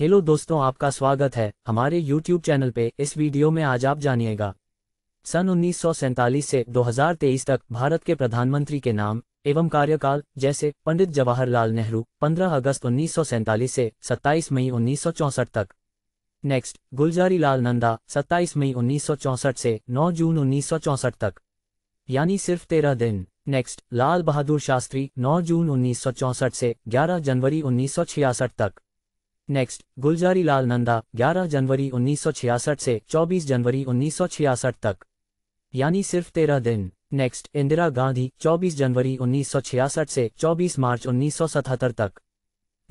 hello दोस्तों आपका स्वागत है हमारे YouTube चैनल पे इस वीडियो में आज आप जानिएगा सन उन्नीस से 2023 तक भारत के प्रधानमंत्री के नाम एवं कार्यकाल जैसे पंडित जवाहरलाल नेहरू 15 अगस्त उन्नीस से 27 मई उन्नीस तक नेक्स्ट गुलजारी लाल नंदा 27 मई उन्नीस से 9 जून उन्नीस तक यानी सिर्फ तेरह दिन नेक्स्ट लाल बहादुर शास्त्री नौ जून उन्नीस से ग्यारह जनवरी उन्नीस तक नेक्स्ट गुलजारी लाल नंदा 11 जनवरी 1966 से 24 जनवरी 1966 तक यानी सिर्फ तेरह दिन नेक्स्ट इंदिरा गांधी 24 जनवरी 1966 से 24 मार्च 1977 तक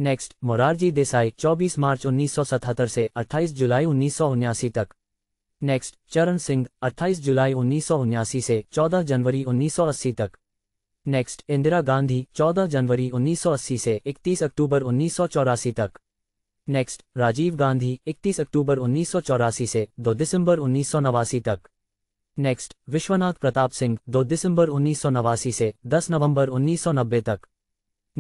नेक्स्ट मोरारजी देसाई 24 मार्च 1977 से 28 जुलाई उन्नीस तक नेक्स्ट चरण सिंह 28 जुलाई उन्नीस से 14 जनवरी 1980 तक नेक्स्ट इंदिरा गांधी 14 जनवरी 1980 से 31 अक्टूबर उन्नीस तक नेक्स्ट राजीव गांधी 31 अक्टूबर उन्नीस से 2 दिसंबर उन्नीस तक नेक्स्ट विश्वनाथ प्रताप सिंह 2 दिसंबर उन्नीस से 10 नवंबर उन्नीस तक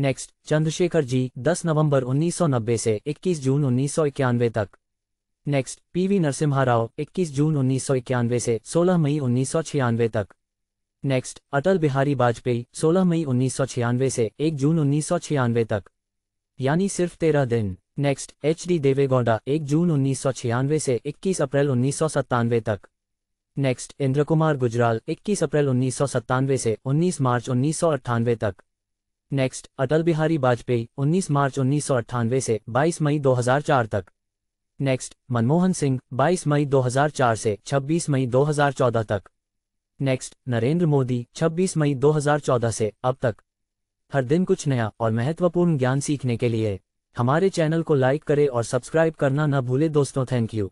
नेक्स्ट चंद्रशेखर जी 10 नवंबर उन्नीस से 21 जून उन्नीस तक नेक्स्ट पीवी नरसिम्हा राव 21 जून उन्नीस से 16 मई उन्नीस तक नेक्स्ट अटल बिहारी वाजपेयी 16 मई उन्नीस से 1 जून उन्नीस तक यानी सिर्फ तेरह दिन नेक्स्ट एच डी देवेगौड़ा एक जून उन्नीस से 21 अप्रैल उन्नीस तक नेक्स्ट इंद्र कुमार गुजराल 21 अप्रैल उन्नीस से 19 मार्च उन्नीस तक नेक्स्ट अटल बिहारी वाजपेयी 19 मार्च उन्नीस से 22 मई 2004 तक नेक्स्ट मनमोहन सिंह 22 मई 2004 से 26 मई 2014 तक नेक्स्ट नरेंद्र मोदी 26 मई 2014 से अब तक हर दिन कुछ नया और महत्वपूर्ण ज्ञान सीखने के लिए हमारे चैनल को लाइक करें और सब्सक्राइब करना न भूलें दोस्तों थैंक यू